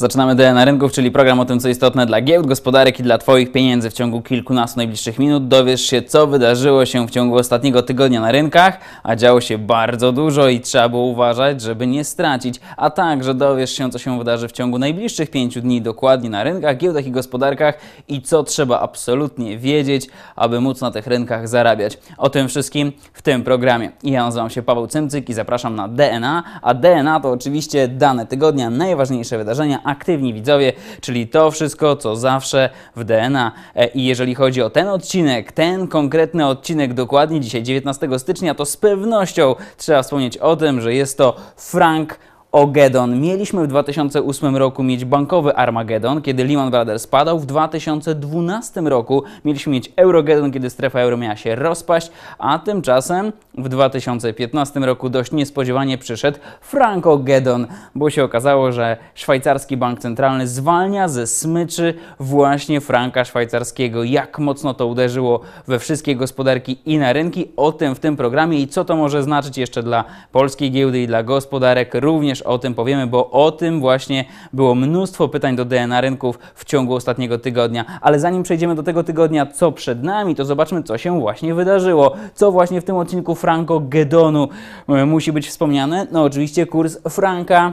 Zaczynamy DNA Rynków, czyli program o tym, co istotne dla giełd, gospodarek i dla Twoich pieniędzy. W ciągu kilkunastu najbliższych minut dowiesz się, co wydarzyło się w ciągu ostatniego tygodnia na rynkach, a działo się bardzo dużo i trzeba było uważać, żeby nie stracić. A także dowiesz się, co się wydarzy w ciągu najbliższych pięciu dni dokładnie na rynkach, giełdach i gospodarkach i co trzeba absolutnie wiedzieć, aby móc na tych rynkach zarabiać. O tym wszystkim w tym programie. Ja nazywam się Paweł Cymcyk i zapraszam na DNA, a DNA to oczywiście dane tygodnia, najważniejsze wydarzenia, aktywni widzowie, czyli to wszystko, co zawsze w DNA. E, I jeżeli chodzi o ten odcinek, ten konkretny odcinek dokładnie dzisiaj 19 stycznia, to z pewnością trzeba wspomnieć o tym, że jest to Frank Ogedon. Mieliśmy w 2008 roku mieć bankowy Armagedon, kiedy Lehman Brothers spadał. W 2012 roku mieliśmy mieć Eurogedon, kiedy strefa euro miała się rozpaść, a tymczasem w 2015 roku dość niespodziewanie przyszedł Frankogedon, bo się okazało, że szwajcarski bank centralny zwalnia ze smyczy właśnie franka szwajcarskiego. Jak mocno to uderzyło we wszystkie gospodarki i na rynki, o tym w tym programie i co to może znaczyć jeszcze dla polskiej giełdy i dla gospodarek również również o tym powiemy, bo o tym właśnie było mnóstwo pytań do DNA rynków w ciągu ostatniego tygodnia. Ale zanim przejdziemy do tego tygodnia, co przed nami, to zobaczmy, co się właśnie wydarzyło. Co właśnie w tym odcinku Franco Gedonu e, musi być wspomniane? No oczywiście kurs franka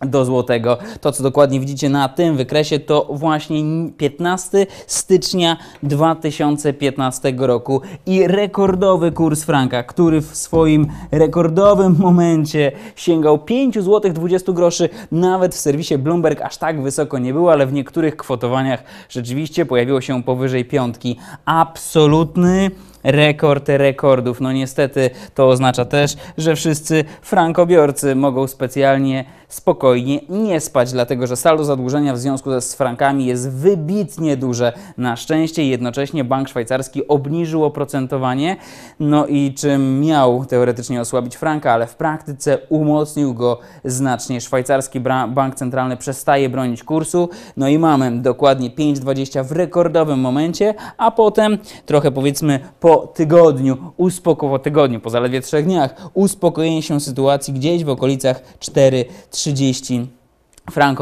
do złotego. To, co dokładnie widzicie na tym wykresie, to właśnie 15 stycznia 2015 roku i rekordowy kurs franka, który w swoim rekordowym momencie sięgał 5 zł 20 groszy. Nawet w serwisie Bloomberg aż tak wysoko nie było, ale w niektórych kwotowaniach rzeczywiście pojawiło się powyżej piątki. Absolutny rekord rekordów. No niestety to oznacza też, że wszyscy frankobiorcy mogą specjalnie spokojnie nie spać, dlatego że saldo zadłużenia w związku z frankami jest wybitnie duże. Na szczęście jednocześnie bank szwajcarski obniżył oprocentowanie, no i czym miał teoretycznie osłabić franka, ale w praktyce umocnił go znacznie. Szwajcarski bank centralny przestaje bronić kursu, no i mamy dokładnie 5,20 w rekordowym momencie, a potem trochę powiedzmy po tygodniu, uspoko, po tygodniu, po zaledwie trzech dniach, uspokojenie się sytuacji gdzieś w okolicach 4 30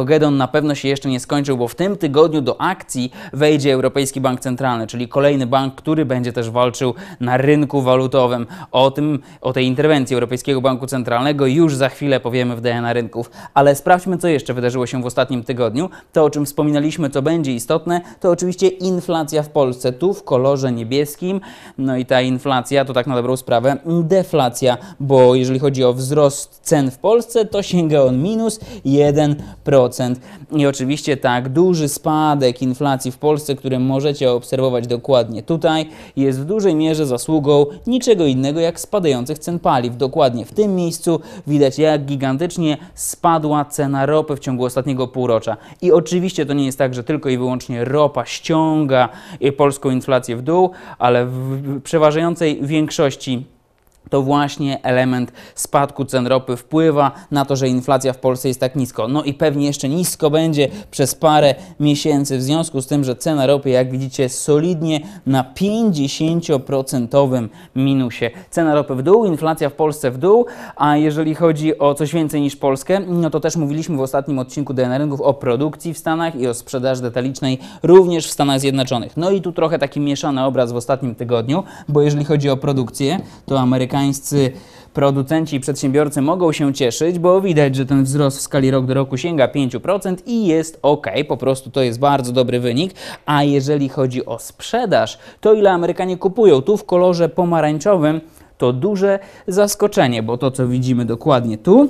Gedon na pewno się jeszcze nie skończył, bo w tym tygodniu do akcji wejdzie Europejski Bank Centralny, czyli kolejny bank, który będzie też walczył na rynku walutowym. O tym, o tej interwencji Europejskiego Banku Centralnego już za chwilę powiemy w DNA Rynków. Ale sprawdźmy, co jeszcze wydarzyło się w ostatnim tygodniu. To, o czym wspominaliśmy, co będzie istotne, to oczywiście inflacja w Polsce, tu w kolorze niebieskim. No i ta inflacja, to tak na dobrą sprawę, deflacja, bo jeżeli chodzi o wzrost cen w Polsce, to sięga on minus 1 i oczywiście tak duży spadek inflacji w Polsce, który możecie obserwować dokładnie tutaj, jest w dużej mierze zasługą niczego innego jak spadających cen paliw. Dokładnie w tym miejscu widać jak gigantycznie spadła cena ropy w ciągu ostatniego półrocza. I oczywiście to nie jest tak, że tylko i wyłącznie ropa ściąga polską inflację w dół, ale w przeważającej większości to właśnie element spadku cen ropy wpływa na to, że inflacja w Polsce jest tak nisko. No i pewnie jeszcze nisko będzie przez parę miesięcy, w związku z tym, że cena ropy, jak widzicie, solidnie na 50% minusie. Cena ropy w dół, inflacja w Polsce w dół, a jeżeli chodzi o coś więcej niż Polskę, no to też mówiliśmy w ostatnim odcinku DNA Rynków o produkcji w Stanach i o sprzedaży detalicznej również w Stanach Zjednoczonych. No i tu trochę taki mieszany obraz w ostatnim tygodniu, bo jeżeli chodzi o produkcję, to Ameryka amerykańscy producenci i przedsiębiorcy mogą się cieszyć, bo widać, że ten wzrost w skali rok do roku sięga 5% i jest ok, po prostu to jest bardzo dobry wynik. A jeżeli chodzi o sprzedaż, to ile Amerykanie kupują? Tu w kolorze pomarańczowym to duże zaskoczenie, bo to co widzimy dokładnie tu,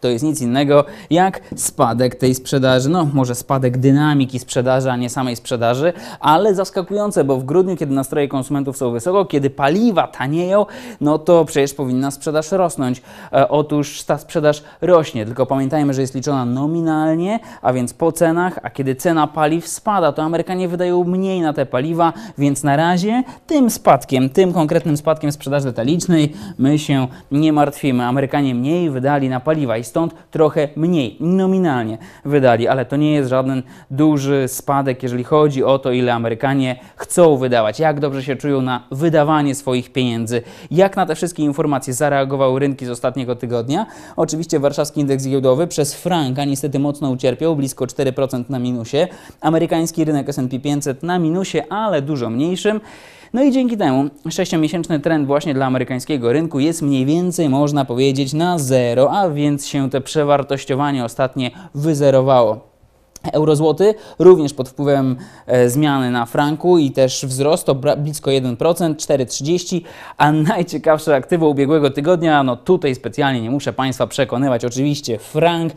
to jest nic innego jak spadek tej sprzedaży. No, może spadek dynamiki sprzedaży, a nie samej sprzedaży, ale zaskakujące, bo w grudniu, kiedy nastroje konsumentów są wysoko, kiedy paliwa tanieją, no to przecież powinna sprzedaż rosnąć. E, otóż ta sprzedaż rośnie, tylko pamiętajmy, że jest liczona nominalnie, a więc po cenach, a kiedy cena paliw spada, to Amerykanie wydają mniej na te paliwa, więc na razie tym spadkiem, tym konkretnym spadkiem sprzedaży detalicznej my się nie martwimy. Amerykanie mniej wydali na paliwa i stąd trochę mniej nominalnie wydali, ale to nie jest żaden duży spadek, jeżeli chodzi o to, ile Amerykanie chcą wydawać, jak dobrze się czują na wydawanie swoich pieniędzy. Jak na te wszystkie informacje zareagowały rynki z ostatniego tygodnia? Oczywiście warszawski indeks giełdowy przez franka niestety mocno ucierpiał, blisko 4% na minusie. Amerykański rynek S&P 500 na minusie, ale dużo mniejszym. No i dzięki temu sześciomiesięczny trend właśnie dla amerykańskiego rynku jest mniej więcej, można powiedzieć, na zero, a więc się te przewartościowanie ostatnie wyzerowało. Eurozłoty również pod wpływem e, zmiany na franku i też wzrost to blisko 1%, 4,30, a najciekawsze aktywo ubiegłego tygodnia, no tutaj specjalnie nie muszę Państwa przekonywać, oczywiście frank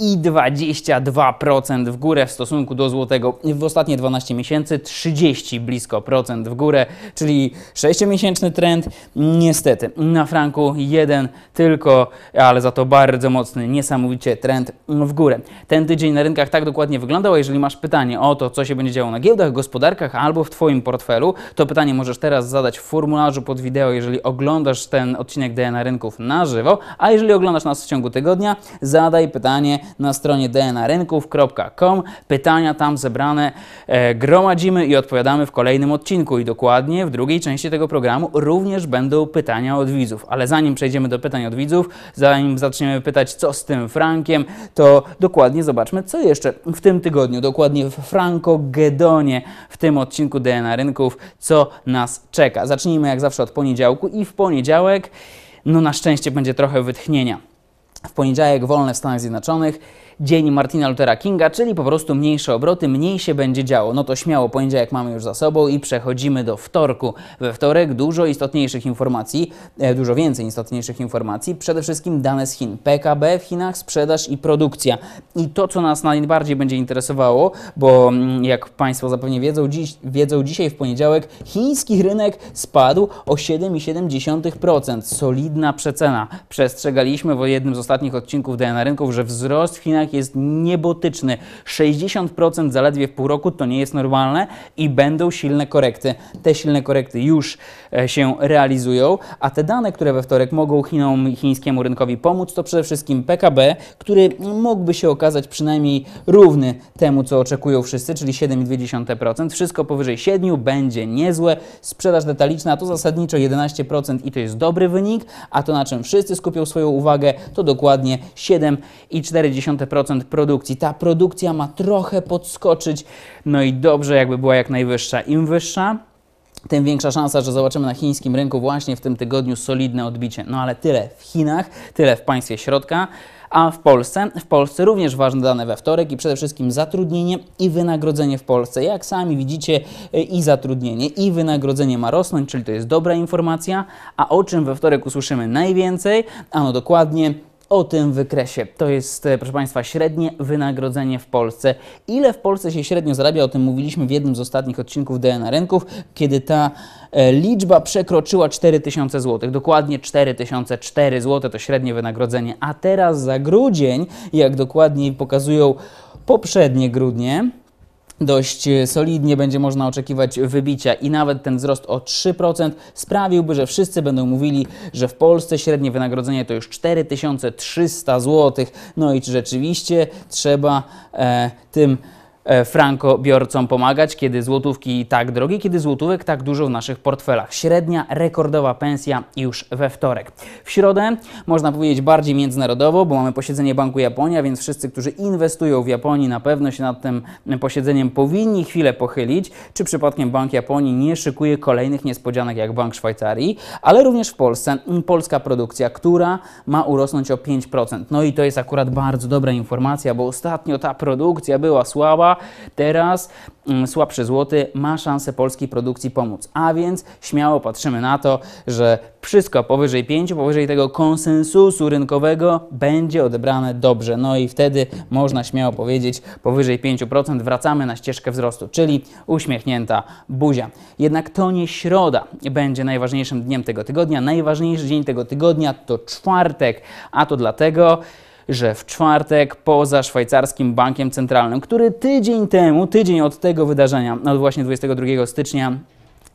i 22% w górę w stosunku do złotego. W ostatnie 12 miesięcy 30 blisko procent w górę, czyli 6-miesięczny trend. Niestety na franku jeden tylko, ale za to bardzo mocny, niesamowicie trend w górę. Ten tydzień na rynkach tak dokładnie wyglądał, a jeżeli masz pytanie o to, co się będzie działo na giełdach, gospodarkach albo w Twoim portfelu, to pytanie możesz teraz zadać w formularzu pod wideo, jeżeli oglądasz ten odcinek DNA Rynków na żywo, a jeżeli oglądasz nas w ciągu tygodnia, zadaj pytanie na stronie dnarynków.com. Pytania tam zebrane e, gromadzimy i odpowiadamy w kolejnym odcinku. I dokładnie w drugiej części tego programu również będą pytania od widzów. Ale zanim przejdziemy do pytań od widzów, zanim zaczniemy pytać, co z tym Frankiem, to dokładnie zobaczmy, co jeszcze w tym tygodniu, dokładnie w Frankogedonie, w tym odcinku DNA Rynków, co nas czeka. Zacznijmy jak zawsze od poniedziałku i w poniedziałek, no na szczęście będzie trochę wytchnienia. W poniedziałek wolne w Stanach Zjednoczonych dzień Martina Luthera Kinga, czyli po prostu mniejsze obroty, mniej się będzie działo. No to śmiało, poniedziałek mamy już za sobą i przechodzimy do wtorku. We wtorek dużo istotniejszych informacji, e, dużo więcej istotniejszych informacji. Przede wszystkim dane z Chin. PKB w Chinach, sprzedaż i produkcja. I to, co nas najbardziej będzie interesowało, bo mm, jak Państwo zapewne wiedzą, dziś, wiedzą dzisiaj w poniedziałek chiński rynek spadł o 7,7%. Solidna przecena. Przestrzegaliśmy w jednym z ostatnich odcinków DNA Rynków, że wzrost w Chinach jest niebotyczny. 60% zaledwie w pół roku to nie jest normalne i będą silne korekty. Te silne korekty już e, się realizują, a te dane, które we wtorek mogą Chinom i chińskiemu rynkowi pomóc, to przede wszystkim PKB, który mógłby się okazać przynajmniej równy temu, co oczekują wszyscy, czyli 7,2%. Wszystko powyżej 7 będzie niezłe. Sprzedaż detaliczna to zasadniczo 11% i to jest dobry wynik, a to na czym wszyscy skupią swoją uwagę, to dokładnie 7,4% procent produkcji. Ta produkcja ma trochę podskoczyć, no i dobrze, jakby była jak najwyższa. Im wyższa, tym większa szansa, że zobaczymy na chińskim rynku właśnie w tym tygodniu solidne odbicie. No ale tyle w Chinach, tyle w państwie środka. A w Polsce? W Polsce również ważne dane we wtorek i przede wszystkim zatrudnienie i wynagrodzenie w Polsce. Jak sami widzicie, i zatrudnienie, i wynagrodzenie ma rosnąć, czyli to jest dobra informacja. A o czym we wtorek usłyszymy najwięcej? Ano dokładnie o tym wykresie. To jest, e, proszę Państwa, średnie wynagrodzenie w Polsce. Ile w Polsce się średnio zarabia, o tym mówiliśmy w jednym z ostatnich odcinków DNA Rynków, kiedy ta e, liczba przekroczyła 4000 zł. Dokładnie 4004 zł to średnie wynagrodzenie. A teraz za grudzień, jak dokładniej pokazują poprzednie grudnie, dość e, solidnie będzie można oczekiwać wybicia i nawet ten wzrost o 3% sprawiłby, że wszyscy będą mówili, że w Polsce średnie wynagrodzenie to już 4300 zł. No i czy rzeczywiście trzeba e, tym E, frankobiorcom pomagać, kiedy złotówki tak drogie, kiedy złotówek tak dużo w naszych portfelach. Średnia rekordowa pensja już we wtorek. W środę można powiedzieć bardziej międzynarodowo, bo mamy posiedzenie Banku Japonia, więc wszyscy, którzy inwestują w Japonii, na pewno się nad tym posiedzeniem powinni chwilę pochylić, czy przypadkiem Bank Japonii nie szykuje kolejnych niespodzianek jak Bank Szwajcarii, ale również w Polsce polska produkcja, która ma urosnąć o 5%. No i to jest akurat bardzo dobra informacja, bo ostatnio ta produkcja była słaba, Teraz mm, słabszy złoty ma szansę polskiej produkcji pomóc. A więc śmiało patrzymy na to, że wszystko powyżej 5, powyżej tego konsensusu rynkowego będzie odebrane dobrze. No i wtedy można śmiało powiedzieć, powyżej 5% wracamy na ścieżkę wzrostu, czyli uśmiechnięta buzia. Jednak to nie środa będzie najważniejszym dniem tego tygodnia. Najważniejszy dzień tego tygodnia to czwartek, a to dlatego, że w czwartek poza szwajcarskim bankiem centralnym, który tydzień temu, tydzień od tego wydarzenia, od no właśnie 22 stycznia,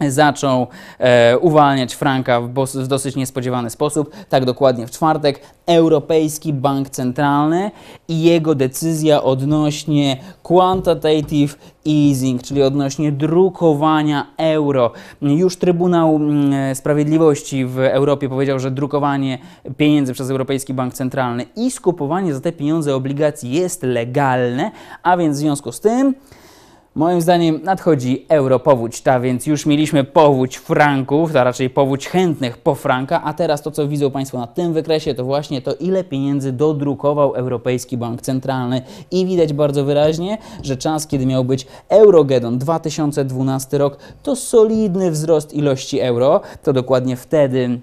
zaczął e, uwalniać franka w, w, dosyć niespodziewany sposób, tak dokładnie w czwartek, Europejski Bank Centralny i jego decyzja odnośnie quantitative easing, czyli odnośnie drukowania euro. Już Trybunał mm, Sprawiedliwości w Europie powiedział, że drukowanie pieniędzy przez Europejski Bank Centralny i skupowanie za te pieniądze obligacji jest legalne, a więc w związku z tym Moim zdaniem nadchodzi europowódź ta, więc już mieliśmy powódź franków, a raczej powódź chętnych po franka, a teraz to, co widzą Państwo na tym wykresie, to właśnie to, ile pieniędzy dodrukował Europejski Bank Centralny. I widać bardzo wyraźnie, że czas, kiedy miał być Eurogedon 2012 rok, to solidny wzrost ilości euro. To dokładnie wtedy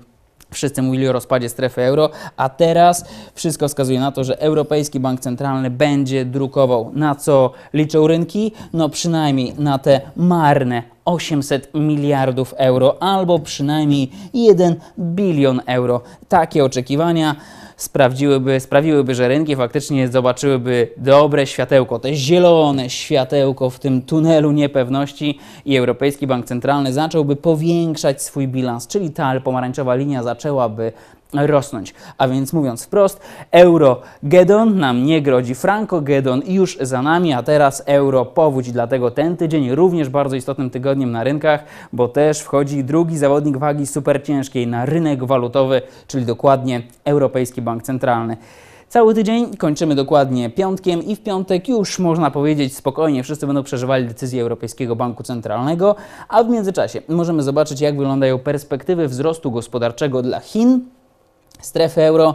Wszyscy mówili o rozpadzie strefy euro, a teraz wszystko wskazuje na to, że Europejski Bank Centralny będzie drukował. Na co liczą rynki? No przynajmniej na te marne 800 miliardów euro albo przynajmniej 1 bilion euro. Takie oczekiwania sprawdziłyby, sprawiłyby, że rynki faktycznie zobaczyłyby dobre światełko, te zielone światełko w tym tunelu niepewności i Europejski Bank Centralny zacząłby powiększać swój bilans, czyli ta pomarańczowa linia zaczęłaby rosnąć. A więc mówiąc wprost, Eurogedon nam nie grozi. Frankogedon już za nami, a teraz euro powódź. Dlatego ten tydzień również bardzo istotnym tygodniem na rynkach, bo też wchodzi drugi zawodnik wagi superciężkiej na rynek walutowy, czyli dokładnie Europejski Bank Centralny. Cały tydzień kończymy dokładnie piątkiem i w piątek już można powiedzieć spokojnie wszyscy będą przeżywali decyzję Europejskiego Banku Centralnego, a w międzyczasie możemy zobaczyć jak wyglądają perspektywy wzrostu gospodarczego dla Chin, strefy euro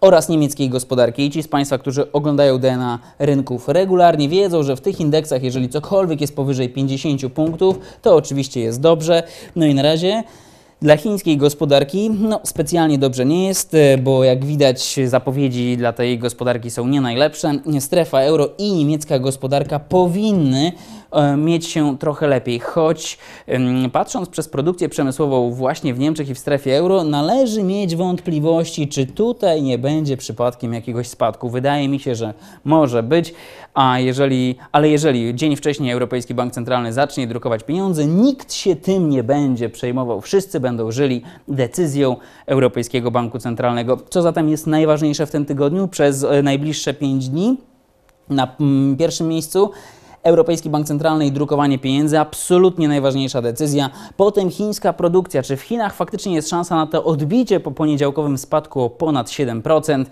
oraz niemieckiej gospodarki. I ci z Państwa, którzy oglądają DNA rynków regularnie, wiedzą, że w tych indeksach, jeżeli cokolwiek jest powyżej 50 punktów, to oczywiście jest dobrze. No i na razie. Dla chińskiej gospodarki no, specjalnie dobrze nie jest, e, bo jak widać zapowiedzi dla tej gospodarki są nie najlepsze. Strefa euro i niemiecka gospodarka powinny E, mieć się trochę lepiej, choć patrząc przez produkcję przemysłową właśnie w Niemczech i w strefie euro, należy mieć wątpliwości, czy tutaj nie będzie przypadkiem jakiegoś spadku. Wydaje mi się, że może być, a jeżeli, ale jeżeli dzień wcześniej Europejski Bank Centralny zacznie drukować pieniądze, nikt się tym nie będzie przejmował. Wszyscy będą żyli decyzją Europejskiego Banku Centralnego. Co zatem jest najważniejsze w tym tygodniu przez e, najbliższe 5 dni? Na pierwszym miejscu Europejski Bank Centralny i drukowanie pieniędzy absolutnie najważniejsza decyzja. Potem chińska produkcja. Czy w Chinach faktycznie jest szansa na to odbicie po poniedziałkowym spadku o ponad 7%?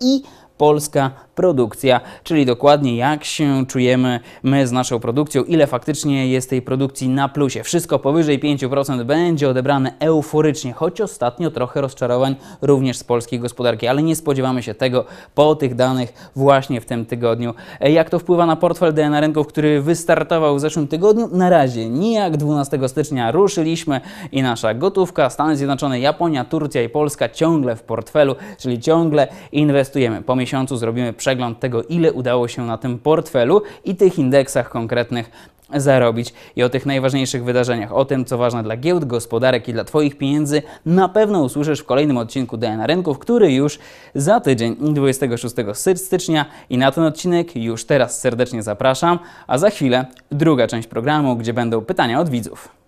I polska produkcja, czyli dokładnie jak się czujemy my z naszą produkcją, ile faktycznie jest tej produkcji na plusie. Wszystko powyżej 5% będzie odebrane euforycznie, choć ostatnio trochę rozczarowań również z polskiej gospodarki, ale nie spodziewamy się tego po tych danych właśnie w tym tygodniu. E, jak to wpływa na portfel DNA rynków, który wystartował w zeszłym tygodniu? Na razie nijak. 12 stycznia ruszyliśmy i nasza gotówka, Stany Zjednoczone, Japonia, Turcja i Polska ciągle w portfelu, czyli ciągle inwestujemy. Pomyśl miesiącu zrobimy przegląd tego, ile udało się na tym portfelu i tych indeksach konkretnych zarobić i o tych najważniejszych wydarzeniach, o tym, co ważne dla giełd, gospodarek i dla Twoich pieniędzy, na pewno usłyszysz w kolejnym odcinku DNA Rynków, który już za tydzień, 26 stycznia. I na ten odcinek już teraz serdecznie zapraszam, a za chwilę druga część programu, gdzie będą pytania od widzów.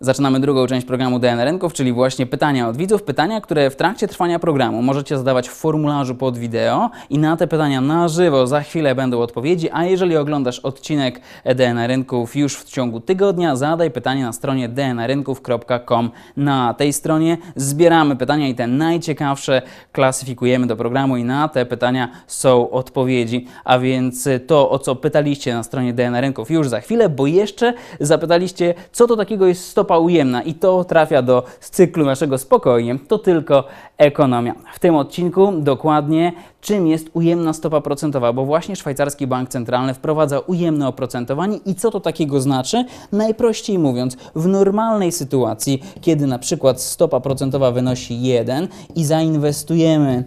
Zaczynamy drugą część programu DNA Rynków, czyli właśnie pytania od widzów. Pytania, które w trakcie trwania programu możecie zadawać w formularzu pod wideo i na te pytania na żywo za chwilę będą odpowiedzi, a jeżeli oglądasz odcinek DNA Rynków już w ciągu tygodnia, zadaj pytanie na stronie dnrynków.com. Na tej stronie zbieramy pytania i te najciekawsze klasyfikujemy do programu i na te pytania są odpowiedzi. A więc to, o co pytaliście na stronie DNA Rynków już za chwilę, bo jeszcze zapytaliście, co to takiego jest stop stopa ujemna i to trafia do cyklu naszego spokojnie, to tylko ekonomia. W tym odcinku dokładnie czym jest ujemna stopa procentowa, bo właśnie szwajcarski bank centralny wprowadza ujemne oprocentowanie i co to takiego znaczy? Najprościej mówiąc, w normalnej sytuacji, kiedy na przykład stopa procentowa wynosi 1 i zainwestujemy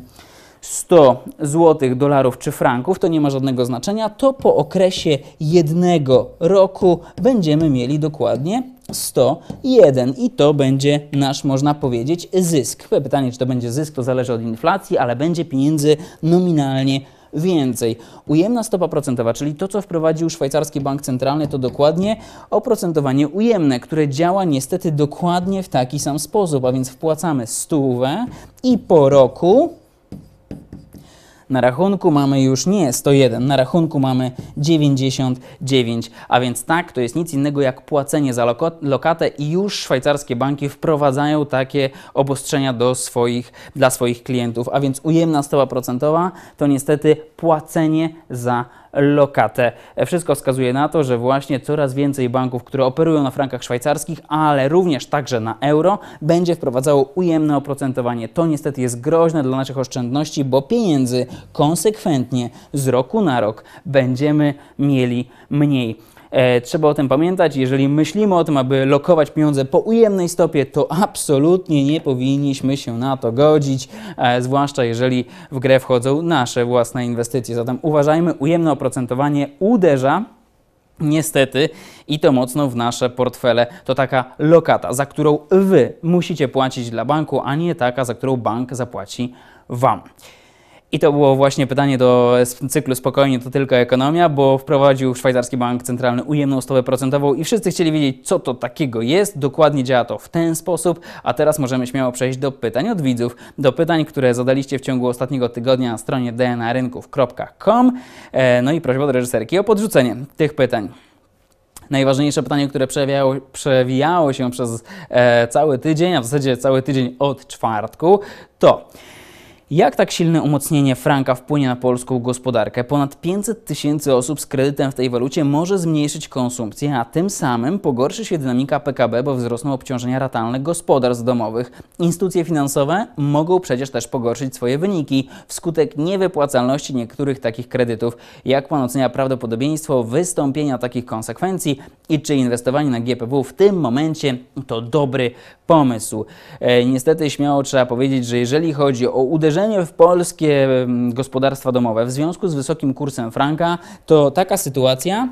100 złotych, dolarów czy franków, to nie ma żadnego znaczenia, to po okresie jednego roku będziemy mieli dokładnie 101 i to będzie nasz, można powiedzieć, zysk. Pytanie, czy to będzie zysk, to zależy od inflacji, ale będzie pieniędzy nominalnie więcej. Ujemna stopa procentowa, czyli to, co wprowadził szwajcarski bank centralny, to dokładnie oprocentowanie ujemne, które działa niestety dokładnie w taki sam sposób, a więc wpłacamy stówę i po roku na rachunku mamy już nie 101, na rachunku mamy 99, a więc tak, to jest nic innego jak płacenie za lokatę i już szwajcarskie banki wprowadzają takie obostrzenia do swoich, dla swoich klientów, a więc ujemna stopa procentowa to niestety płacenie za lokatę. Wszystko wskazuje na to, że właśnie coraz więcej banków, które operują na frankach szwajcarskich, ale również także na euro, będzie wprowadzało ujemne oprocentowanie. To niestety jest groźne dla naszych oszczędności, bo pieniędzy, konsekwentnie z roku na rok będziemy mieli mniej. E, trzeba o tym pamiętać. Jeżeli myślimy o tym, aby lokować pieniądze po ujemnej stopie, to absolutnie nie powinniśmy się na to godzić, e, zwłaszcza jeżeli w grę wchodzą nasze własne inwestycje. Zatem uważajmy, ujemne oprocentowanie uderza niestety i to mocno w nasze portfele. To taka lokata, za którą wy musicie płacić dla banku, a nie taka, za którą bank zapłaci wam. I to było właśnie pytanie do cyklu Spokojnie to tylko ekonomia, bo wprowadził Szwajcarski Bank Centralny ujemną stopę procentową i wszyscy chcieli wiedzieć, co to takiego jest. Dokładnie działa to w ten sposób, a teraz możemy śmiało przejść do pytań od widzów, do pytań, które zadaliście w ciągu ostatniego tygodnia na stronie dnarynków.com. E, no i prośba do reżyserki o podrzucenie tych pytań najważniejsze pytanie, które przewijało, przewijało się przez e, cały tydzień, a w zasadzie cały tydzień od czwartku, to jak tak silne umocnienie franka wpłynie na polską gospodarkę? Ponad 500 tysięcy osób z kredytem w tej walucie może zmniejszyć konsumpcję, a tym samym pogorszy się dynamika PKB, bo wzrosną obciążenia ratalne gospodarstw domowych. Instytucje finansowe mogą przecież też pogorszyć swoje wyniki wskutek niewypłacalności niektórych takich kredytów. Jak pan ocenia prawdopodobieństwo wystąpienia takich konsekwencji i czy inwestowanie na GPW w tym momencie to dobry pomysł. E, niestety śmiało trzeba powiedzieć, że jeżeli chodzi o uderzenie w polskie mm, gospodarstwa domowe w związku z wysokim kursem franka, to taka sytuacja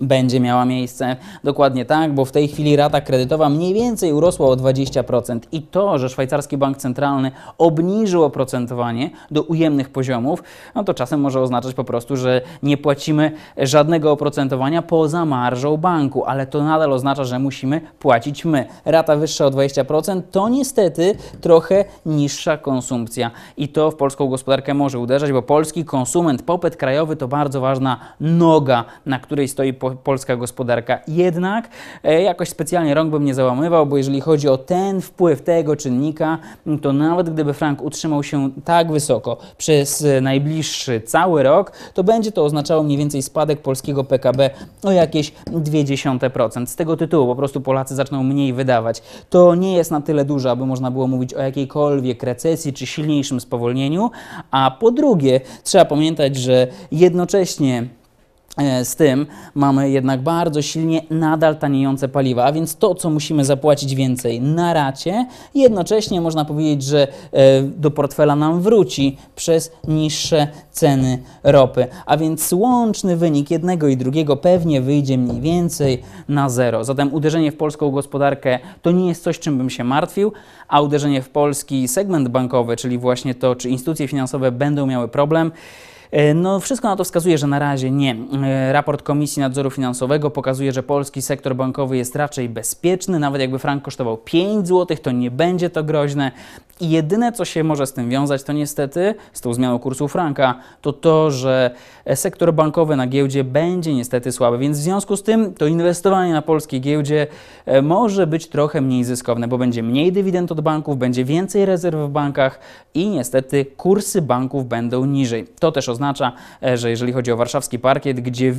będzie miała miejsce. Dokładnie tak, bo w tej chwili rata kredytowa mniej więcej urosła o 20% i to, że szwajcarski bank centralny obniżył oprocentowanie do ujemnych poziomów, no to czasem może oznaczać po prostu, że nie płacimy żadnego oprocentowania poza marżą banku, ale to nadal oznacza, że musimy płacić my. Rata wyższa o 20% to niestety trochę niższa konsumpcja i to w polską gospodarkę może uderzać, bo polski konsument, popyt krajowy to bardzo ważna noga, na której stoi po polska gospodarka. Jednak e, jakoś specjalnie rąk bym nie załamywał, bo jeżeli chodzi o ten wpływ tego czynnika, to nawet gdyby frank utrzymał się tak wysoko przez najbliższy cały rok, to będzie to oznaczało mniej więcej spadek polskiego PKB o jakieś 0,2%. Z tego tytułu po prostu Polacy zaczną mniej wydawać. To nie jest na tyle dużo, aby można było mówić o jakiejkolwiek recesji czy silniejszym spowolnieniu, a po drugie trzeba pamiętać, że jednocześnie E, z tym mamy jednak bardzo silnie nadal taniejące paliwa, a więc to, co musimy zapłacić więcej na racie, jednocześnie można powiedzieć, że e, do portfela nam wróci przez niższe ceny ropy. A więc łączny wynik jednego i drugiego pewnie wyjdzie mniej więcej na zero. Zatem uderzenie w polską gospodarkę to nie jest coś, czym bym się martwił, a uderzenie w polski segment bankowy, czyli właśnie to, czy instytucje finansowe będą miały problem, E, no, wszystko na to wskazuje, że na razie nie. E, raport Komisji Nadzoru Finansowego pokazuje, że polski sektor bankowy jest raczej bezpieczny. Nawet jakby frank kosztował 5 zł, to nie będzie to groźne. I jedyne, co się może z tym wiązać, to niestety z tą zmianą kursu franka, to to, że sektor bankowy na giełdzie będzie niestety słaby. Więc w związku z tym to inwestowanie na polskiej giełdzie e, może być trochę mniej zyskowne, bo będzie mniej dywidend od banków, będzie więcej rezerw w bankach i niestety kursy banków będą niżej. To też oznacza, oznacza, e, że jeżeli chodzi o warszawski parkiet, gdzie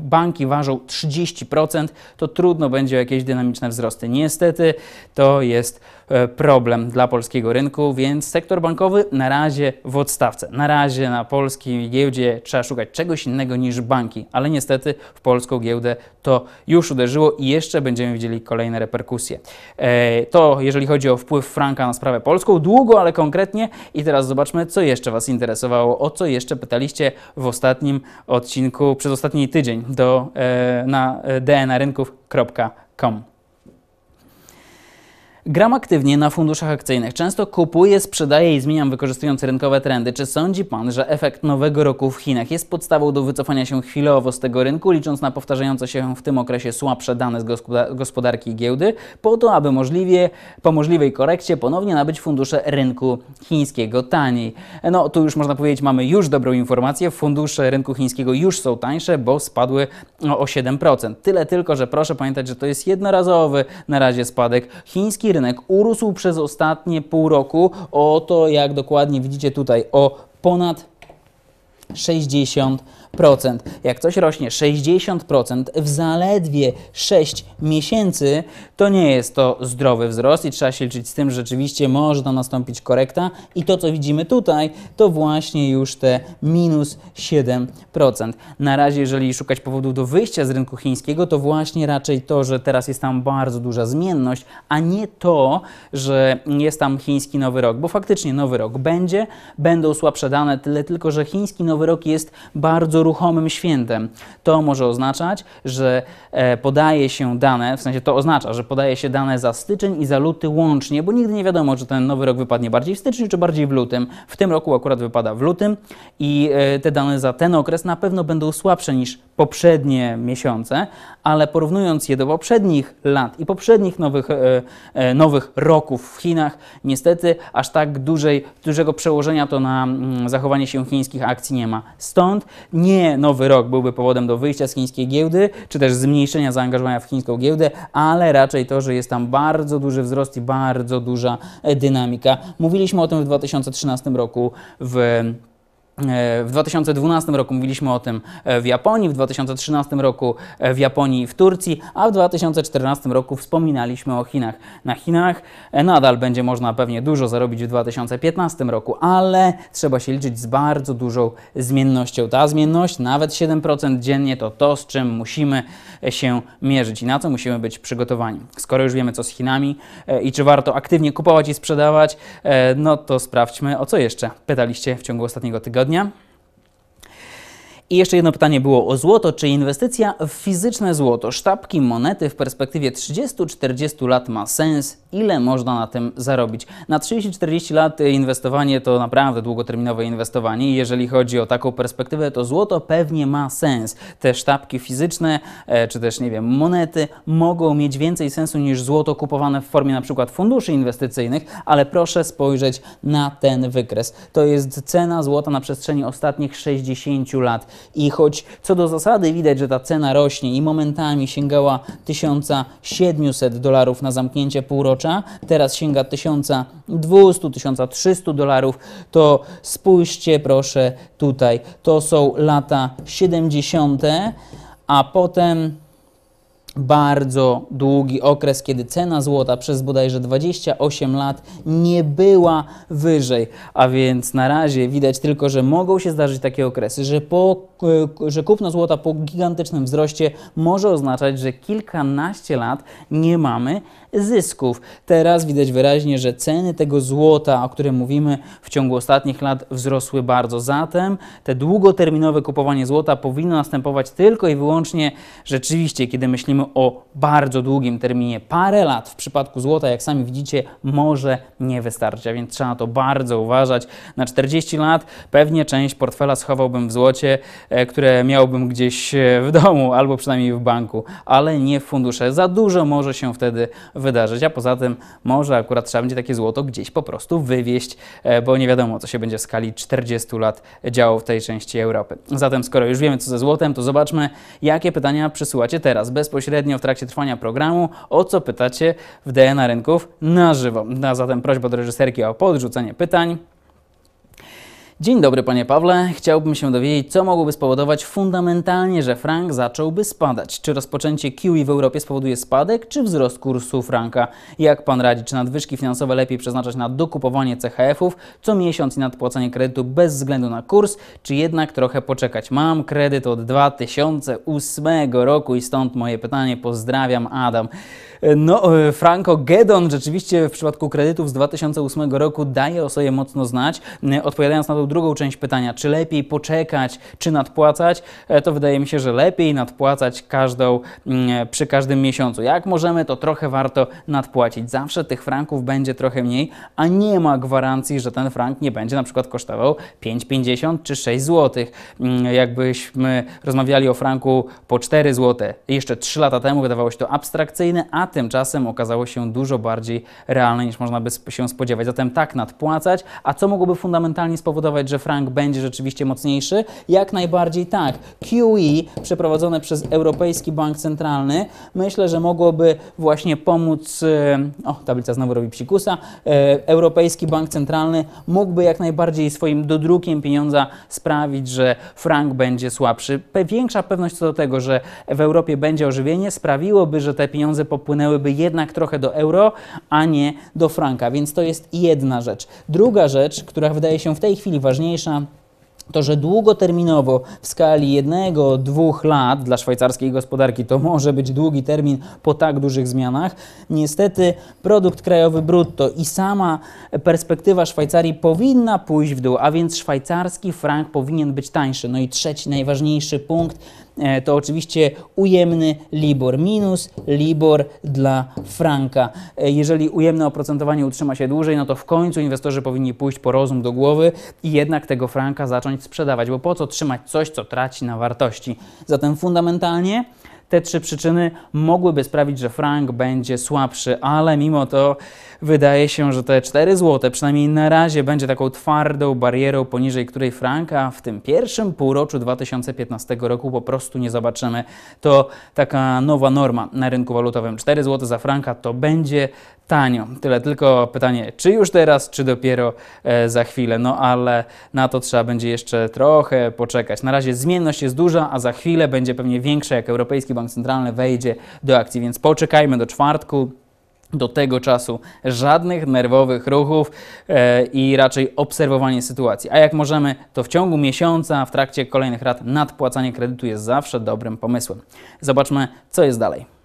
banki ważą 30%, to trudno będzie o jakieś dynamiczne wzrosty. Niestety to jest E, problem dla polskiego rynku, więc sektor bankowy na razie w odstawce. Na razie na polskiej giełdzie trzeba szukać czegoś innego niż banki, ale niestety w polską giełdę to już uderzyło i jeszcze będziemy widzieli kolejne reperkusje. E, to jeżeli chodzi o wpływ franka na sprawę polską, długo, ale konkretnie. I teraz zobaczmy, co jeszcze Was interesowało, o co jeszcze pytaliście w ostatnim odcinku, przez ostatni tydzień do, e, na dnarynków.com. Gram aktywnie na funduszach akcyjnych. Często kupuję, sprzedaję i zmieniam wykorzystując rynkowe trendy. Czy sądzi Pan, że efekt nowego roku w Chinach jest podstawą do wycofania się chwilowo z tego rynku, licząc na powtarzające się w tym okresie słabsze dane z gospodarki i giełdy, po to, aby możliwie, po możliwej korekcie ponownie nabyć fundusze rynku chińskiego taniej? No, tu już można powiedzieć, mamy już dobrą informację. Fundusze rynku chińskiego już są tańsze, bo spadły o 7%. Tyle tylko, że proszę pamiętać, że to jest jednorazowy na razie spadek. Chiński rynek urósł przez ostatnie pół roku o to, jak dokładnie widzicie tutaj, o ponad 60%. 60%. Jak coś rośnie 60% w zaledwie 6 miesięcy, to nie jest to zdrowy wzrost i trzeba się liczyć z tym, że rzeczywiście może to nastąpić korekta i to, co widzimy tutaj, to właśnie już te minus 7%. Na razie, jeżeli szukać powodu do wyjścia z rynku chińskiego, to właśnie raczej to, że teraz jest tam bardzo duża zmienność, a nie to, że jest tam chiński nowy rok, bo faktycznie nowy rok będzie, będą słabsze dane, tyle tylko, że chiński nowy rok jest bardzo ruchomym świętem. To może oznaczać, że e, podaje się dane, w sensie to oznacza, że podaje się dane za styczeń i za luty łącznie, bo nigdy nie wiadomo, czy ten nowy rok wypadnie bardziej w styczniu, czy bardziej w lutym. W tym roku akurat wypada w lutym i e, te dane za ten okres na pewno będą słabsze niż poprzednie miesiące, ale porównując je do poprzednich lat i poprzednich nowych, e, nowych roków w Chinach, niestety aż tak dużej, dużego przełożenia to na mm, zachowanie się chińskich akcji nie ma. Stąd nie nie nowy rok byłby powodem do wyjścia z chińskiej giełdy, czy też zmniejszenia zaangażowania w chińską giełdę, ale raczej to, że jest tam bardzo duży wzrost i bardzo duża dynamika. Mówiliśmy o tym w 2013 roku w E, w 2012 roku mówiliśmy o tym e, w Japonii, w 2013 roku e, w Japonii i w Turcji, a w 2014 roku wspominaliśmy o Chinach. Na Chinach nadal będzie można pewnie dużo zarobić w 2015 roku, ale trzeba się liczyć z bardzo dużą zmiennością. Ta zmienność, nawet 7% dziennie, to to, z czym musimy się mierzyć i na co musimy być przygotowani. Skoro już wiemy, co z Chinami i czy warto aktywnie kupować i sprzedawać, no to sprawdźmy, o co jeszcze pytaliście w ciągu ostatniego tygodnia дня. I jeszcze jedno pytanie było o złoto. Czy inwestycja w fizyczne złoto, sztabki, monety w perspektywie 30-40 lat ma sens? Ile można na tym zarobić? Na 30-40 lat inwestowanie to naprawdę długoterminowe inwestowanie jeżeli chodzi o taką perspektywę, to złoto pewnie ma sens. Te sztabki fizyczne, e, czy też nie wiem, monety mogą mieć więcej sensu niż złoto kupowane w formie na przykład funduszy inwestycyjnych, ale proszę spojrzeć na ten wykres. To jest cena złota na przestrzeni ostatnich 60 lat. I choć co do zasady widać, że ta cena rośnie i momentami sięgała 1700 dolarów na zamknięcie półrocza, teraz sięga 1200-1300 dolarów, to spójrzcie proszę tutaj, to są lata 70., a potem bardzo długi okres, kiedy cena złota przez bodajże 28 lat nie była wyżej. A więc na razie widać tylko, że mogą się zdarzyć takie okresy, że po Yy, że kupno złota po gigantycznym wzroście może oznaczać, że kilkanaście lat nie mamy zysków. Teraz widać wyraźnie, że ceny tego złota, o którym mówimy, w ciągu ostatnich lat wzrosły bardzo. Zatem te długoterminowe kupowanie złota powinno następować tylko i wyłącznie rzeczywiście, kiedy myślimy o bardzo długim terminie. Parę lat w przypadku złota, jak sami widzicie, może nie wystarczyć, a więc trzeba to bardzo uważać. Na 40 lat pewnie część portfela schowałbym w złocie. E, które miałbym gdzieś e, w domu albo przynajmniej w banku, ale nie w fundusze. Za dużo może się wtedy wydarzyć, a poza tym może akurat trzeba będzie takie złoto gdzieś po prostu wywieźć, e, bo nie wiadomo, co się będzie w skali 40 lat działo w tej części Europy. Zatem skoro już wiemy, co ze złotem, to zobaczmy, jakie pytania przysyłacie teraz, bezpośrednio w trakcie trwania programu, o co pytacie w DNA Rynków na żywo. A zatem prośba do reżyserki o podrzucenie pytań. Dzień dobry, panie Pawle. Chciałbym się dowiedzieć, co mogłoby spowodować fundamentalnie, że frank zacząłby spadać. Czy rozpoczęcie QE w Europie spowoduje spadek, czy wzrost kursu franka? Jak pan radzi, czy nadwyżki finansowe lepiej przeznaczać na dokupowanie CHF-ów co miesiąc i nadpłacanie kredytu bez względu na kurs, czy jednak trochę poczekać? Mam kredyt od 2008 roku i stąd moje pytanie. Pozdrawiam, Adam. E, no, e, Franco Gedon rzeczywiście w przypadku kredytów z 2008 roku daje o sobie mocno znać. E, odpowiadając na tą drugą część pytania, czy lepiej poczekać, czy nadpłacać, to wydaje mi się, że lepiej nadpłacać każdą mm, przy każdym miesiącu. Jak możemy, to trochę warto nadpłacić. Zawsze tych franków będzie trochę mniej, a nie ma gwarancji, że ten frank nie będzie na przykład kosztował 5,50 czy 6 zł. Mm, jakbyśmy rozmawiali o franku po 4 zł jeszcze 3 lata temu, wydawało się to abstrakcyjne, a tymczasem okazało się dużo bardziej realne niż można by się spodziewać. Zatem tak nadpłacać, a co mogłoby fundamentalnie spowodować, że frank będzie rzeczywiście mocniejszy? Jak najbardziej tak. QE przeprowadzone przez Europejski Bank Centralny myślę, że mogłoby właśnie pomóc. E, o, tablica znowu robi psikusa. E, Europejski Bank Centralny mógłby jak najbardziej swoim dodrukiem pieniądza sprawić, że frank będzie słabszy. Większa pewność co do tego, że w Europie będzie ożywienie, sprawiłoby, że te pieniądze popłyną płynęłyby jednak trochę do euro, a nie do franka. Więc to jest jedna rzecz. Druga rzecz, która wydaje się w tej chwili ważniejsza, to, że długoterminowo w skali jednego, dwóch lat dla szwajcarskiej gospodarki to może być długi termin po tak dużych zmianach, niestety produkt krajowy brutto i sama perspektywa Szwajcarii powinna pójść w dół, a więc szwajcarski frank powinien być tańszy. No i trzeci, najważniejszy punkt E, to oczywiście ujemny LIBOR minus LIBOR dla franka. E, jeżeli ujemne oprocentowanie utrzyma się dłużej, no to w końcu inwestorzy powinni pójść po rozum do głowy i jednak tego franka zacząć sprzedawać, bo po co trzymać coś, co traci na wartości. Zatem fundamentalnie te trzy przyczyny mogłyby sprawić, że frank będzie słabszy, ale mimo to wydaje się, że te 4 złote, przynajmniej na razie, będzie taką twardą barierą, poniżej której franka w tym pierwszym półroczu 2015 roku po prostu nie zobaczymy. To taka nowa norma na rynku walutowym. 4 złote za franka to będzie tanio. Tyle tylko pytanie, czy już teraz, czy dopiero e, za chwilę. No ale na to trzeba będzie jeszcze trochę poczekać. Na razie zmienność jest duża, a za chwilę będzie pewnie większa, jak Europejski Bank Centralny wejdzie do akcji, więc poczekajmy do czwartku. Do tego czasu żadnych nerwowych ruchów e, i raczej obserwowanie sytuacji. A jak możemy, to w ciągu miesiąca, w trakcie kolejnych rat, nadpłacanie kredytu jest zawsze dobrym pomysłem. Zobaczmy, co jest dalej.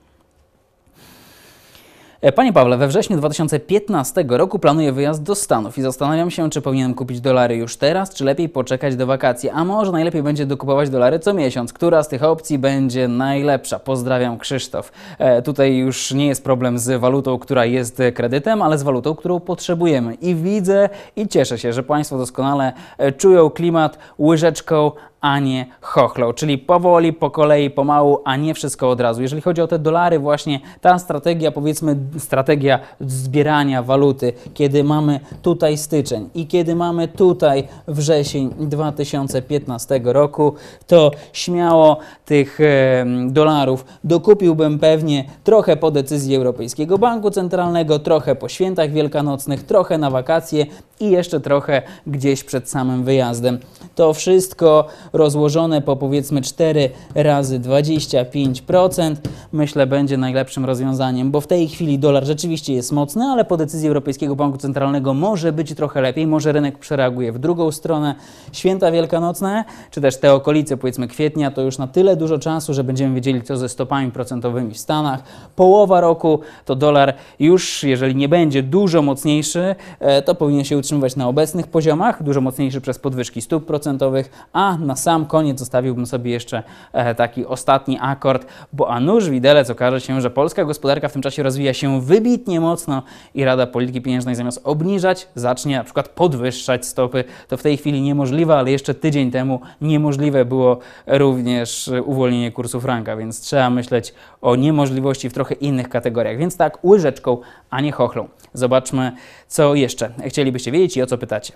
E, panie Pawle, we wrześniu 2015 roku planuję wyjazd do Stanów i zastanawiam się, czy powinienem kupić dolary już teraz, czy lepiej poczekać do wakacji, a może najlepiej będzie dokupować dolary co miesiąc. Która z tych opcji będzie najlepsza? Pozdrawiam Krzysztof. E, tutaj już nie jest problem z walutą, która jest kredytem, ale z walutą, którą potrzebujemy. I widzę i cieszę się, że Państwo doskonale e, czują klimat łyżeczką a nie chochlą. Czyli powoli, po kolei, pomału, a nie wszystko od razu. Jeżeli chodzi o te dolary, właśnie ta strategia, powiedzmy, strategia zbierania waluty, kiedy mamy tutaj styczeń i kiedy mamy tutaj wrzesień 2015 roku, to śmiało tych e, dolarów dokupiłbym pewnie trochę po decyzji Europejskiego Banku Centralnego, trochę po świętach wielkanocnych, trochę na wakacje i jeszcze trochę gdzieś przed samym wyjazdem. To wszystko rozłożone po powiedzmy 4 razy 25%, myślę będzie najlepszym rozwiązaniem, bo w tej chwili dolar rzeczywiście jest mocny, ale po decyzji Europejskiego Banku Centralnego może być trochę lepiej, może rynek przereaguje w drugą stronę. Święta wielkanocne, czy też te okolice powiedzmy kwietnia, to już na tyle dużo czasu, że będziemy wiedzieli co ze stopami procentowymi w Stanach. Połowa roku to dolar już, jeżeli nie będzie dużo mocniejszy, e, to powinien się utrzymywać na obecnych poziomach, dużo mocniejszy przez podwyżki stóp procentowych, a na sam koniec zostawiłbym sobie jeszcze e, taki ostatni akord, bo a nuż widelec okaże się, że polska gospodarka w tym czasie rozwija się wybitnie mocno i Rada Polityki Pieniężnej zamiast obniżać, zacznie na przykład podwyższać stopy. To w tej chwili niemożliwe, ale jeszcze tydzień temu niemożliwe było również e, uwolnienie kursu franka, więc trzeba myśleć o niemożliwości w trochę innych kategoriach. Więc tak, łyżeczką, a nie chochlą. Zobaczmy, co jeszcze chcielibyście wiedzieć i o co pytacie.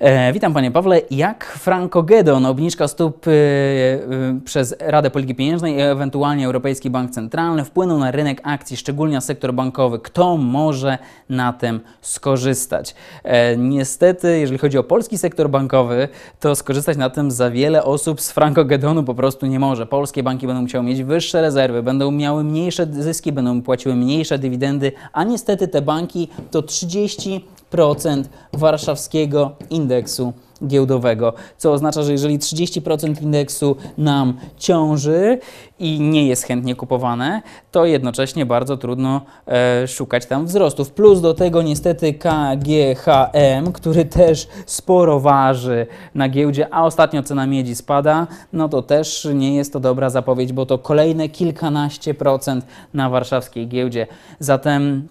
E, witam panie Pawle. Jak Frankogedon, obniżka stóp e, e, przez Radę Polityki Pieniężnej i ewentualnie Europejski Bank Centralny wpłyną na rynek akcji, szczególnie na sektor bankowy? Kto może na tym skorzystać? E, niestety, jeżeli chodzi o polski sektor bankowy, to skorzystać na tym za wiele osób z Frankogedonu po prostu nie może. Polskie banki będą musiały mieć wyższe rezerwy, będą miały mniejsze zyski, będą płaciły mniejsze dywidendy, a niestety te banki to 30 30% warszawskiego indeksu giełdowego, co oznacza, że jeżeli 30% indeksu nam ciąży i nie jest chętnie kupowane, to jednocześnie bardzo trudno e, szukać tam wzrostów. Plus do tego niestety KGHM, który też sporo waży na giełdzie, a ostatnio cena miedzi spada, no to też nie jest to dobra zapowiedź, bo to kolejne kilkanaście procent na warszawskiej giełdzie. Zatem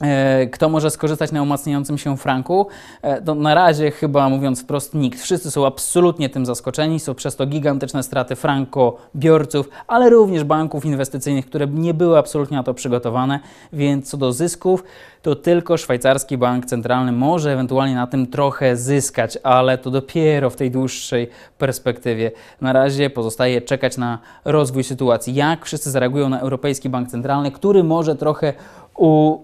E, kto może skorzystać na umacniającym się franku? E, to na razie chyba mówiąc wprost nikt. Wszyscy są absolutnie tym zaskoczeni, są przez to gigantyczne straty frankobiorców, ale również banków inwestycyjnych, które nie były absolutnie na to przygotowane, więc co do zysków, to tylko szwajcarski bank centralny może ewentualnie na tym trochę zyskać, ale to dopiero w tej dłuższej perspektywie. Na razie pozostaje czekać na rozwój sytuacji, jak wszyscy zareagują na Europejski Bank Centralny, który może trochę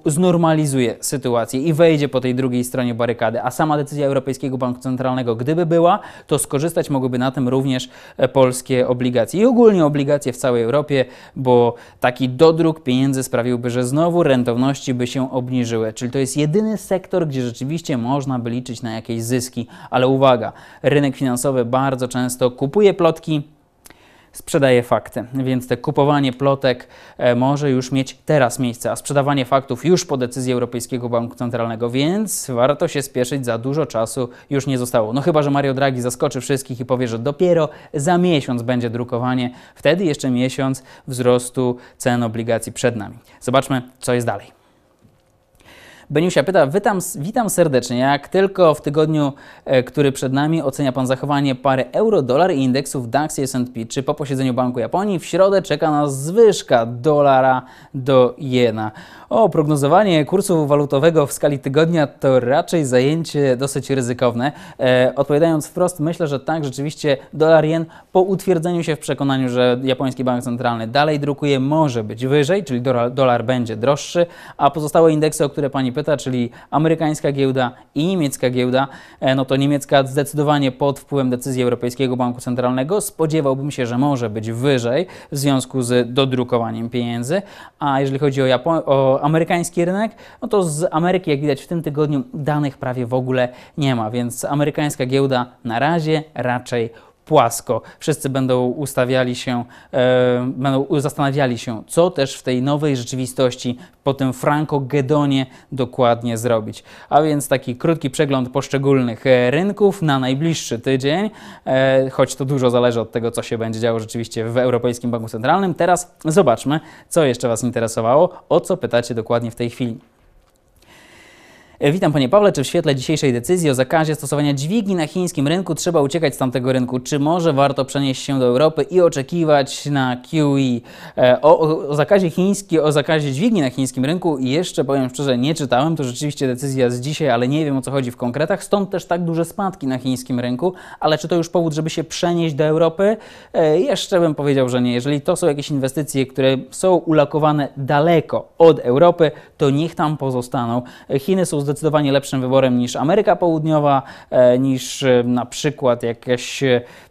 znormalizuje sytuację i wejdzie po tej drugiej stronie barykady, a sama decyzja Europejskiego Banku Centralnego, gdyby była, to skorzystać mogłyby na tym również e, polskie obligacje i ogólnie obligacje w całej Europie, bo taki dodruk pieniędzy sprawiłby, że znowu rentowności by się obniżyły. Czyli to jest jedyny sektor, gdzie rzeczywiście można by liczyć na jakieś zyski, ale uwaga, rynek finansowy bardzo często kupuje plotki, sprzedaje fakty. Więc te kupowanie plotek e, może już mieć teraz miejsce, a sprzedawanie faktów już po decyzji Europejskiego Banku Centralnego, więc warto się spieszyć, za dużo czasu już nie zostało. No chyba, że Mario Draghi zaskoczy wszystkich i powie, że dopiero za miesiąc będzie drukowanie, wtedy jeszcze miesiąc wzrostu cen obligacji przed nami. Zobaczmy, co jest dalej. Beniusia pyta, witam, witam serdecznie. Jak tylko w tygodniu, e, który przed nami, ocenia Pan zachowanie pary euro-dolar i indeksów DAX i S&P. Czy po posiedzeniu Banku Japonii w środę czeka nas zwyżka dolara do jena? O, prognozowanie kursu walutowego w skali tygodnia to raczej zajęcie dosyć ryzykowne. E, odpowiadając wprost, myślę, że tak, rzeczywiście dolar-jen po utwierdzeniu się w przekonaniu, że japoński bank centralny dalej drukuje, może być wyżej, czyli dolar, dolar będzie droższy, a pozostałe indeksy, o które Pani pyta, czyli amerykańska giełda i niemiecka giełda, e, no to niemiecka zdecydowanie pod wpływem decyzji Europejskiego Banku Centralnego spodziewałbym się, że może być wyżej w związku z dodrukowaniem pieniędzy, a jeżeli chodzi o, Japo- o amerykański rynek, no to z Ameryki, jak widać w tym tygodniu, danych prawie w ogóle nie ma, więc amerykańska giełda na razie raczej płasko. Wszyscy będą ustawiali się, e, będą zastanawiali się, co też w tej nowej rzeczywistości po tym Franco-Gedonie dokładnie zrobić. A więc taki krótki przegląd poszczególnych e, rynków na najbliższy tydzień, e, choć to dużo zależy od tego, co się będzie działo rzeczywiście w Europejskim Banku Centralnym. Teraz zobaczmy, co jeszcze Was interesowało, o co pytacie dokładnie w tej chwili. E, witam Panie Pawle, czy w świetle dzisiejszej decyzji o zakazie stosowania dźwigni na chińskim rynku trzeba uciekać z tamtego rynku? Czy może warto przenieść się do Europy i oczekiwać na QE? E, o, o zakazie chińskim, o zakazie dźwigni na chińskim rynku jeszcze powiem szczerze nie czytałem, to rzeczywiście decyzja z dzisiaj, ale nie wiem o co chodzi w konkretach, stąd też tak duże spadki na chińskim rynku, ale czy to już powód, żeby się przenieść do Europy? E, jeszcze bym powiedział, że nie. Jeżeli to są jakieś inwestycje, które są ulakowane daleko od Europy, to niech tam pozostaną. Chiny są zdecydowanie zdecydowanie lepszym wyborem niż Ameryka Południowa, e, niż e, na przykład jakieś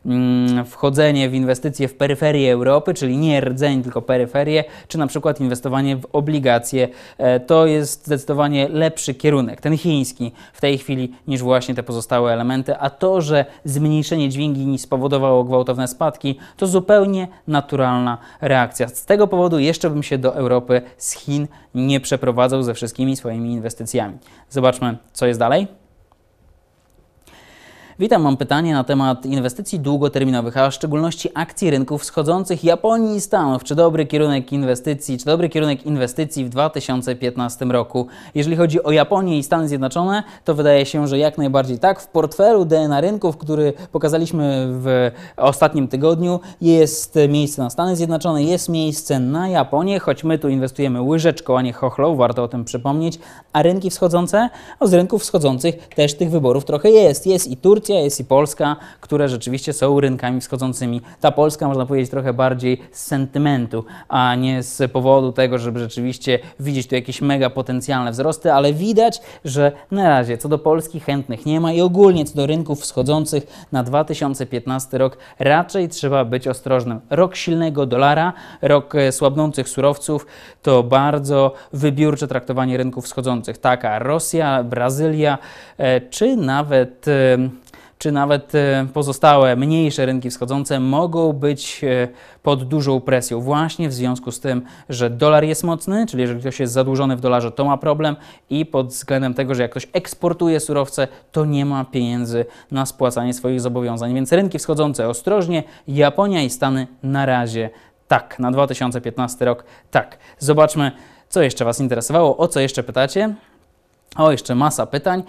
mm, wchodzenie w inwestycje w peryferię Europy, czyli nie rdzeń, tylko peryferię, czy na przykład inwestowanie w obligacje. E, to jest zdecydowanie lepszy kierunek, ten chiński w tej chwili, niż właśnie te pozostałe elementy. A to, że zmniejszenie dźwigni spowodowało gwałtowne spadki, to zupełnie naturalna reakcja. Z tego powodu jeszcze bym się do Europy z Chin nie przeprowadzał ze wszystkimi swoimi inwestycjami. Zobaczmy, co jest dalej. Witam, mam pytanie na temat inwestycji długoterminowych, a w szczególności akcji rynków wschodzących Japonii i Stanów. Czy dobry kierunek inwestycji, czy dobry kierunek inwestycji w 2015 roku? Jeżeli chodzi o Japonię i Stany Zjednoczone, to wydaje się, że jak najbardziej tak. W portfelu DNA rynków, który pokazaliśmy w ostatnim tygodniu, jest miejsce na Stany Zjednoczone, jest miejsce na Japonię, choć my tu inwestujemy łyżeczką, a nie chochlą, warto o tym przypomnieć. A rynki wschodzące? O, no, z rynków wschodzących też tych wyborów trochę jest. Jest i Turcja, jest i Polska, które rzeczywiście są rynkami wschodzącymi. Ta Polska, można powiedzieć, trochę bardziej z sentymentu, a nie z powodu tego, żeby rzeczywiście widzieć tu jakieś mega potencjalne wzrosty, ale widać, że na razie co do Polski chętnych nie ma i ogólnie co do rynków wschodzących na 2015 rok raczej trzeba być ostrożnym. Rok silnego dolara, rok e, słabnących surowców to bardzo wybiórcze traktowanie rynków wschodzących. Taka Rosja, Brazylia e, czy nawet czy nawet e, pozostałe mniejsze rynki wschodzące mogą być e, pod dużą presją właśnie w związku z tym, że dolar jest mocny, czyli jeżeli ktoś jest zadłużony w dolarze, to ma problem i pod względem tego, że jak ktoś eksportuje surowce, to nie ma pieniędzy na spłacanie swoich zobowiązań. Więc rynki wschodzące ostrożnie, Japonia i Stany na razie tak, na 2015 rok tak. Zobaczmy, co jeszcze Was interesowało, o co jeszcze pytacie. O, jeszcze masa pytań.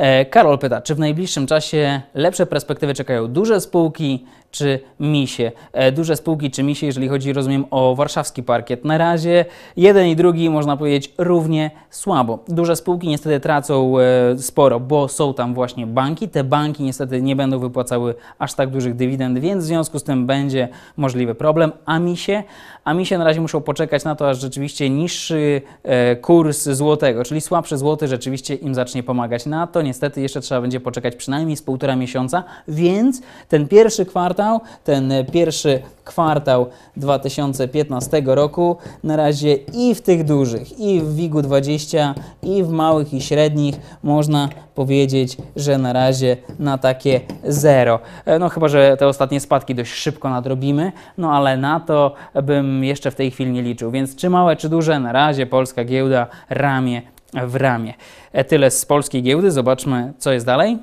E, Karol pyta, czy w najbliższym czasie lepsze perspektywy czekają duże spółki, czy misie. E, duże spółki czy misie, jeżeli chodzi, rozumiem, o warszawski parkiet. Na razie jeden i drugi, można powiedzieć, równie słabo. Duże spółki niestety tracą e, sporo, bo są tam właśnie banki. Te banki niestety nie będą wypłacały aż tak dużych dywidend, więc w związku z tym będzie możliwy problem. A misie? A misie na razie muszą poczekać na to, aż rzeczywiście niższy e, kurs złotego, czyli słabszy złoty rzeczywiście im zacznie pomagać. Na to niestety jeszcze trzeba będzie poczekać przynajmniej z półtora miesiąca, więc ten pierwszy kwartał kwartał, ten pierwszy kwartał 2015 roku. Na razie i w tych dużych, i w WIG-u 20, i w małych i średnich można powiedzieć, że na razie na takie zero. E, no chyba, że te ostatnie spadki dość szybko nadrobimy, no ale na to bym jeszcze w tej chwili nie liczył. Więc czy małe, czy duże, na razie polska giełda ramię w ramię. E, tyle z polskiej giełdy, zobaczmy co jest dalej.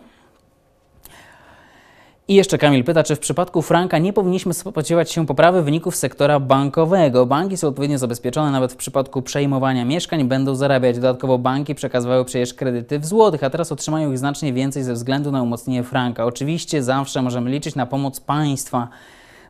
I jeszcze Kamil pyta, czy w przypadku franka nie powinniśmy spodziewać się poprawy wyników sektora bankowego. Banki są odpowiednio zabezpieczone, nawet w przypadku przejmowania mieszkań będą zarabiać. Dodatkowo banki przekazywały przecież kredyty w złotych, a teraz otrzymają ich znacznie więcej ze względu na umocnienie franka. Oczywiście zawsze możemy liczyć na pomoc państwa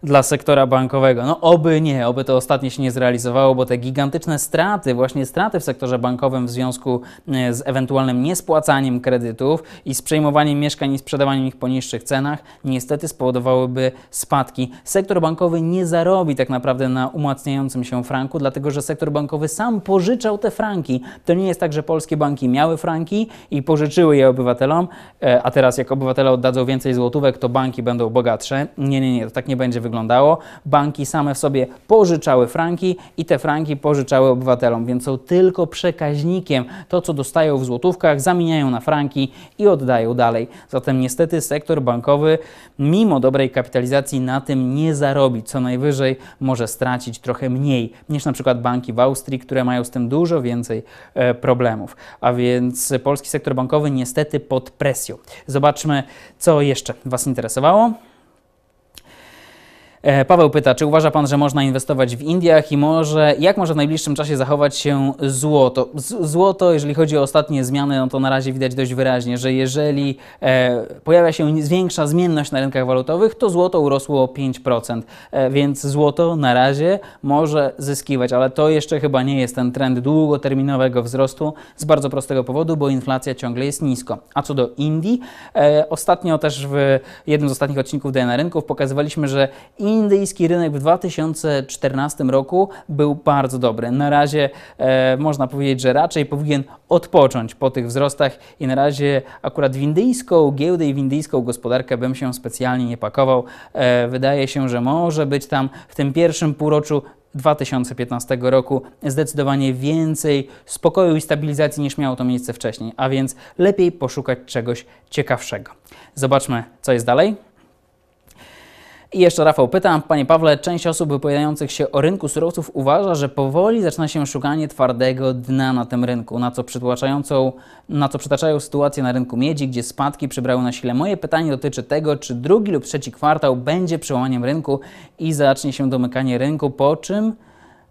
dla sektora bankowego. No oby nie, oby to ostatnie się nie zrealizowało, bo te gigantyczne straty, właśnie straty w sektorze bankowym w związku e, z ewentualnym niespłacaniem kredytów i z przejmowaniem mieszkań i sprzedawaniem ich po niższych cenach, niestety spowodowałyby spadki. Sektor bankowy nie zarobi tak naprawdę na umacniającym się franku, dlatego że sektor bankowy sam pożyczał te franki. To nie jest tak, że polskie banki miały franki i pożyczyły je obywatelom, e, a teraz jak obywatele oddadzą więcej złotówek, to banki będą bogatsze. Nie, nie, nie, to tak nie będzie wyglądało. Banki same w sobie pożyczały franki i te franki pożyczały obywatelom, więc są tylko przekaźnikiem. To, co dostają w złotówkach, zamieniają na franki i oddają dalej. Zatem niestety sektor bankowy, mimo dobrej kapitalizacji, na tym nie zarobi. Co najwyżej może stracić trochę mniej niż na przykład banki w Austrii, które mają z tym dużo więcej e, problemów. A więc polski sektor bankowy niestety pod presją. Zobaczmy, co jeszcze Was interesowało. E, Paweł pyta, czy uważa Pan, że można inwestować w Indiach i może, jak może w najbliższym czasie zachować się złoto? Z złoto, jeżeli chodzi o ostatnie zmiany, no to na razie widać dość wyraźnie, że jeżeli e, pojawia się większa zmienność na rynkach walutowych, to złoto urosło o 5%, e, więc złoto na razie może zyskiwać, ale to jeszcze chyba nie jest ten trend długoterminowego wzrostu z bardzo prostego powodu, bo inflacja ciągle jest nisko. A co do Indii, e, ostatnio też w jednym z ostatnich odcinków DNA Rynków pokazywaliśmy, że Indie indyjski rynek w 2014 roku był bardzo dobry. Na razie e, można powiedzieć, że raczej powinien odpocząć po tych wzrostach i na razie akurat w indyjską giełdę i w indyjską gospodarkę bym się specjalnie nie pakował. E, wydaje się, że może być tam w tym pierwszym półroczu 2015 roku zdecydowanie więcej spokoju i stabilizacji niż miało to miejsce wcześniej, a więc lepiej poszukać czegoś ciekawszego. Zobaczmy, co jest dalej. I jeszcze Rafał pyta, panie Pawle, część osób wypowiadających się o rynku surowców uważa, że powoli zaczyna się szukanie twardego dna na tym rynku, na co, przytłaczającą, na co przytaczają sytuację na rynku miedzi, gdzie spadki przybrały na sile. Moje pytanie dotyczy tego, czy drugi lub trzeci kwartał będzie przełamaniem rynku i zacznie się domykanie rynku, po czym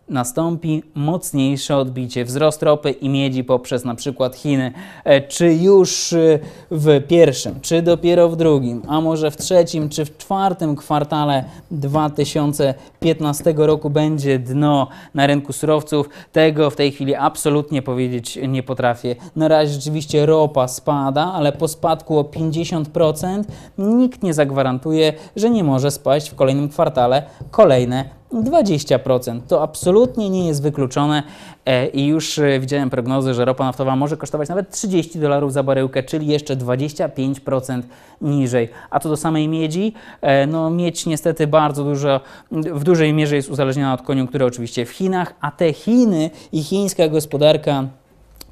nastąpi mocniejsze odbicie wzrost ropy i miedzi poprzez na przykład Chiny. E, czy już e, w pierwszym, czy dopiero w drugim, a może w trzecim, czy w czwartym kwartale 2015 roku będzie dno na rynku surowców, tego w tej chwili absolutnie powiedzieć nie potrafię. Na razie rzeczywiście ropa spada, ale po spadku o 50% nikt nie zagwarantuje, że nie może spaść w kolejnym kwartale kolejne 20%. To absolutnie nie jest wykluczone e, i już e, widziałem prognozy, że ropa naftowa może kosztować nawet 30 dolarów za baryłkę, czyli jeszcze 25% niżej. A co do samej miedzi, e, no miedź niestety bardzo dużo, w dużej mierze jest uzależniona od koniunktury oczywiście w Chinach, a te Chiny i chińska gospodarka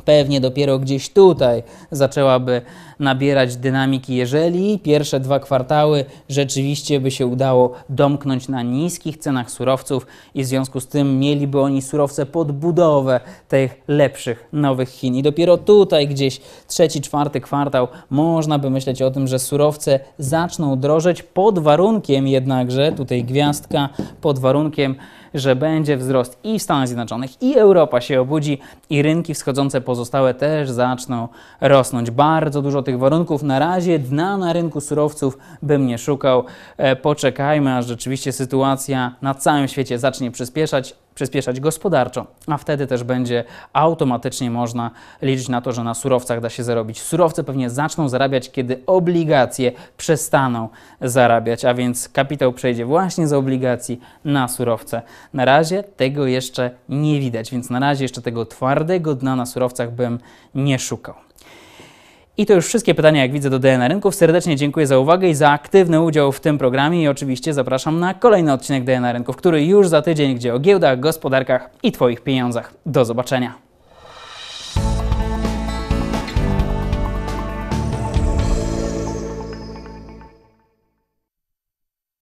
pewnie dopiero gdzieś tutaj zaczęłaby nabierać dynamiki, jeżeli pierwsze dwa kwartały rzeczywiście by się udało domknąć na niskich cenach surowców i w związku z tym mieliby oni surowce pod budowę tych lepszych nowych Chin. I dopiero tutaj gdzieś trzeci, czwarty kwartał można by myśleć o tym, że surowce zaczną drożeć pod warunkiem jednakże, tutaj gwiazdka, pod warunkiem że będzie wzrost i w Stanach Zjednoczonych, i Europa się obudzi, i rynki wschodzące pozostałe też zaczną rosnąć. Bardzo dużo tych warunków. Na razie dna na rynku surowców bym nie szukał. E, poczekajmy, aż rzeczywiście sytuacja na całym świecie zacznie przyspieszać, przyspieszać gospodarczo, a wtedy też będzie automatycznie można liczyć na to, że na surowcach da się zarobić. Surowce pewnie zaczną zarabiać, kiedy obligacje przestaną zarabiać, a więc kapitał przejdzie właśnie z obligacji na surowce. Na razie tego jeszcze nie widać, więc na razie jeszcze tego twardego dna na surowcach bym nie szukał. I to już wszystkie pytania, jak widzę, do DNA Rynków. Serdecznie dziękuję za uwagę i za aktywny udział w tym programie i oczywiście zapraszam na kolejny odcinek DNA Rynków, który już za tydzień, gdzie o giełdach, gospodarkach i Twoich pieniądzach. Do zobaczenia.